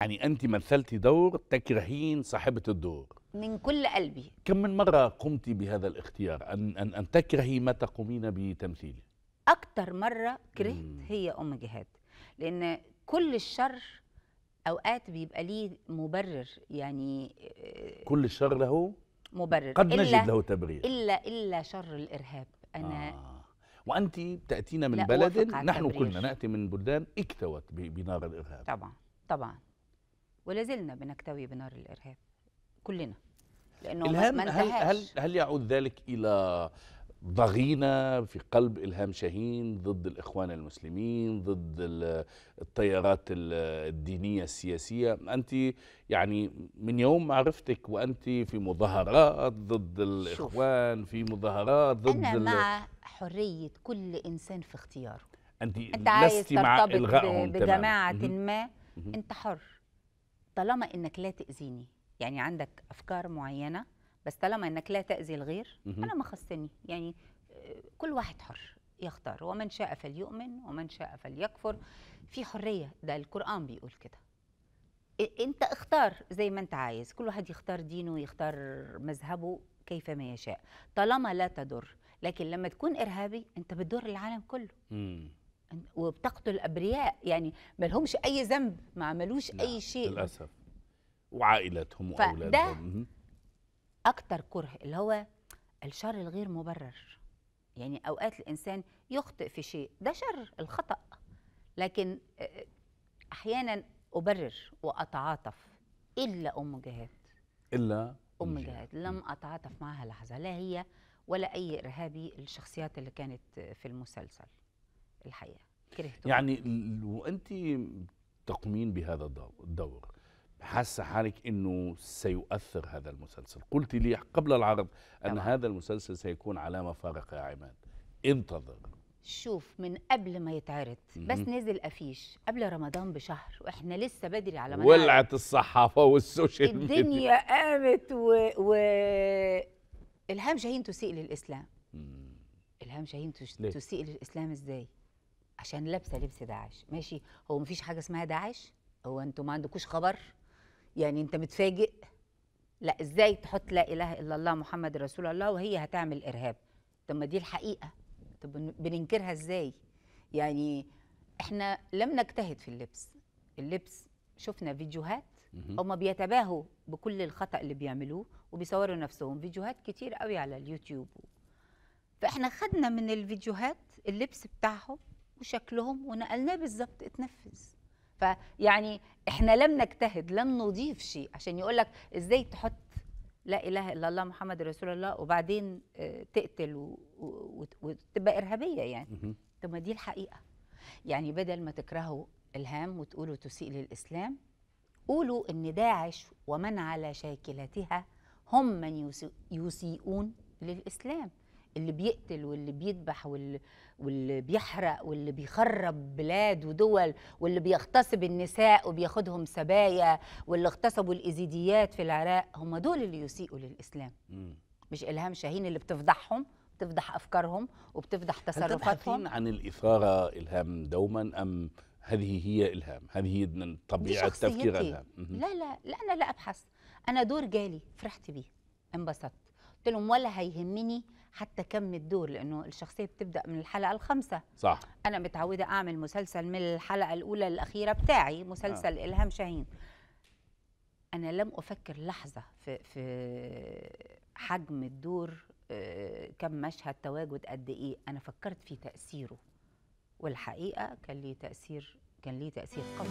يعني انت مثلتي دور تكرهين صاحبه الدور من كل قلبي كم من مره قمت بهذا الاختيار ان ان, أن تكرهي ما تقومين بتمثيله اكتر مره كرهت هي ام جهاد لان كل الشر اوقات بيبقى ليه مبرر يعني آه، كل الشر له مبرر قد نجد له تبرير الا الا شر الارهاب انا آه. وانت تاتينا من بلد نحن كنا ناتي من بلدان اكتوت بنار الارهاب طبعا طبعا ولازلنا بنكتوي بنار الارهاب كلنا لانه إلهام ما هل, هل هل يعود ذلك الى ضغينه في قلب الهام شاهين ضد الاخوان المسلمين ضد التيارات الدينيه السياسيه انت يعني من يوم عرفتك وانت في مظاهرات ضد الاخوان في مظاهرات ضد انا مع حريه كل انسان في اختياره انت, أنت لست مع الغائهم بجماعه ما انت حر طالما انك لا تاذيني يعني عندك افكار معينه بس طالما انك لا تاذي الغير انا ما خصني يعني آه، كل واحد حر يختار ومن شاء فليؤمن ومن شاء فليكفر في حريه ده القران بيقول كده انت اختار زي ما انت عايز كل واحد يختار دينه يختار مذهبه كيف ما يشاء طالما لا تضر لكن لما تكون ارهابي انت بتضر العالم كله وبتقتل ابرياء يعني ما لهمش اي ذنب ما عملوش لا اي نعم، شيء للاسف وعائلتهم واولادهم اكتر كره اللي هو الشر الغير مبرر يعني اوقات الانسان يخطئ في شيء ده شر الخطا لكن آه، احيانا ابرر واتعاطف الا ام جهاد الا ام جهاد لم اتعاطف معها لحظه لا هي ولا اي ارهابي الشخصيات اللي كانت في المسلسل الحقيقه كرهته يعني وانت تقومين بهذا الدور حاسه حالك انه سيؤثر هذا المسلسل قلت لي قبل العرض ان طبعا. هذا المسلسل سيكون علامه فارقه يا عماد انتظر شوف من قبل ما يتعرض بس نزل افيش قبل رمضان بشهر واحنا لسه بدري على ما ولعت الصحافه والسوشيال ميديا الدنيا قامت و, و... الهام شاهين تسيء للاسلام الهام شاهين تسيء للاسلام ازاي عشان لابسه لبس داعش ماشي هو مفيش حاجه اسمها داعش هو انتوا ما عندكوش خبر يعني انت متفاجئ لا ازاي تحط لا اله الا الله محمد رسول الله وهي هتعمل ارهاب طب ما دي الحقيقه طب بننكرها ازاي يعني احنا لم نجتهد في اللبس اللبس شفنا فيديوهات هم بيتباهوا بكل الخطا اللي بيعملوه وبيصوروا نفسهم فيديوهات كتير قوي على اليوتيوب فاحنا خدنا من الفيديوهات اللبس بتاعهم وشكلهم ونقلناه بالظبط اتنفذ فيعني احنا لم نجتهد لم نضيف شيء عشان يقول لك ازاي تحط لا اله الا الله محمد رسول الله وبعدين آه، تقتل وتبقى ارهابيه يعني طب ما دي الحقيقه يعني بدل ما تكرهوا الهام وتقولوا تسيء للاسلام قولوا ان داعش ومن على شاكلتها هم من يسيئون للاسلام اللي بيقتل واللي بيذبح واللي, واللي بيحرق واللي بيخرب بلاد ودول واللي بيغتصب النساء وبياخدهم سبايا واللي اغتصبوا الإزيديات في العراق هم دول اللي يسيئوا للإسلام مش إلهام شاهين اللي بتفضحهم بتفضح أفكارهم وبتفضح تصرفاتهم عن الإثارة إلهام دوما أم هذه هي إلهام هذه طبيعة تفكير إلهام لا لا لا أنا لا أبحث أنا دور جالي فرحت بيه انبسطت قلت لهم ولا هيهمني حتى كم الدور لانه الشخصيه بتبدا من الحلقه الخامسه صح انا متعوده اعمل مسلسل من الحلقه الاولى للاخيره بتاعي مسلسل آه. الهام شاهين انا لم افكر لحظه في في حجم الدور آه، كم مشهد تواجد قد ايه انا فكرت في تاثيره والحقيقه كان ليه تاثير كان ليه تاثير قوي